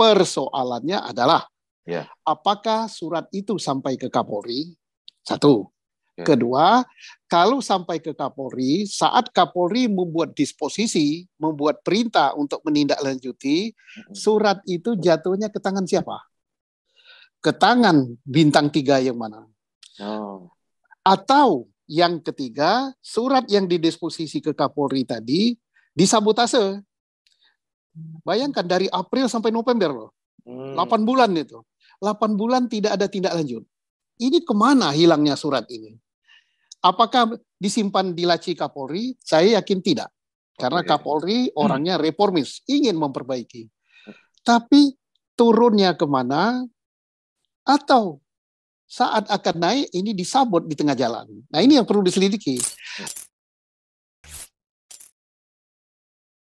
Persoalannya adalah yeah. apakah surat itu sampai ke Kapolri? Satu. Yeah. Kedua, kalau sampai ke Kapolri, saat Kapolri membuat disposisi, membuat perintah untuk menindaklanjuti, surat itu jatuhnya ke tangan siapa? Ke tangan bintang tiga yang mana? Oh. Atau yang ketiga, surat yang didisposisi ke Kapolri tadi disabotase Bayangkan dari April sampai November loh. Hmm. 8 bulan itu. 8 bulan tidak ada tindak lanjut. Ini kemana hilangnya surat ini? Apakah disimpan di laci Kapolri? Saya yakin tidak. Karena Kapolri hmm. orangnya reformis, ingin memperbaiki. Tapi turunnya kemana? Atau saat akan naik ini disabot di tengah jalan. Nah ini yang perlu diselidiki.